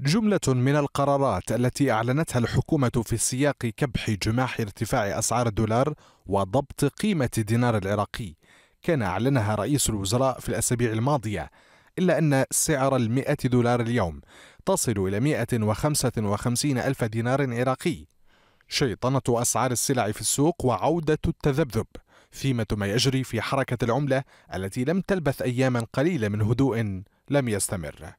جملة من القرارات التي أعلنتها الحكومة في سياق كبح جماح ارتفاع أسعار الدولار وضبط قيمة الدينار العراقي كان أعلنها رئيس الوزراء في الأسابيع الماضية إلا أن سعر المئة دولار اليوم تصل إلى 155 ألف دينار عراقي شيطنة أسعار السلع في السوق وعودة التذبذب فيما ما يجري في حركة العملة التي لم تلبث أياما قليلة من هدوء لم يستمر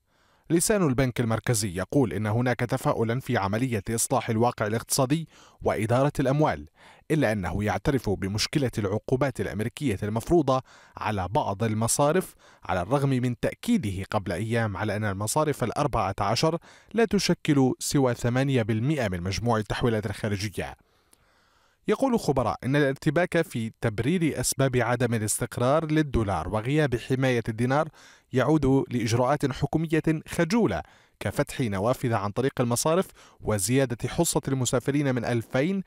لسان البنك المركزي يقول إن هناك تفاؤلا في عملية إصلاح الواقع الاقتصادي وإدارة الأموال إلا أنه يعترف بمشكلة العقوبات الأمريكية المفروضة على بعض المصارف على الرغم من تأكيده قبل أيام على أن المصارف الأربعة عشر لا تشكل سوى 8% من مجموع التحويلات الخارجية يقول خبراء أن الارتباك في تبرير أسباب عدم الاستقرار للدولار وغياب حماية الدينار يعود لإجراءات حكومية خجولة كفتح نوافذ عن طريق المصارف وزيادة حصة المسافرين من 2000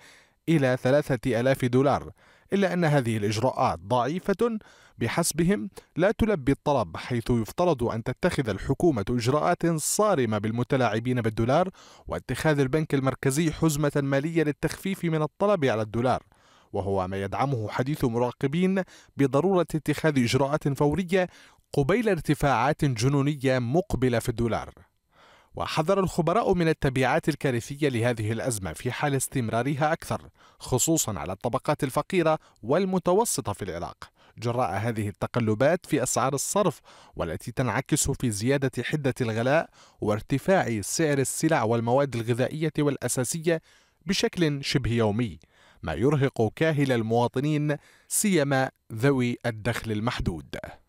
إلى 3000 دولار إلا أن هذه الإجراءات ضعيفة بحسبهم لا تلبي الطلب حيث يفترض أن تتخذ الحكومة إجراءات صارمة بالمتلاعبين بالدولار واتخاذ البنك المركزي حزمة مالية للتخفيف من الطلب على الدولار وهو ما يدعمه حديث مراقبين بضرورة اتخاذ إجراءات فورية قبيل ارتفاعات جنونية مقبلة في الدولار وحذر الخبراء من التبعات الكارثية لهذه الأزمة في حال استمرارها أكثر خصوصا على الطبقات الفقيرة والمتوسطة في العراق جراء هذه التقلبات في أسعار الصرف والتي تنعكس في زيادة حدة الغلاء وارتفاع سعر السلع والمواد الغذائية والأساسية بشكل شبه يومي ما يرهق كاهل المواطنين سيما ذوي الدخل المحدود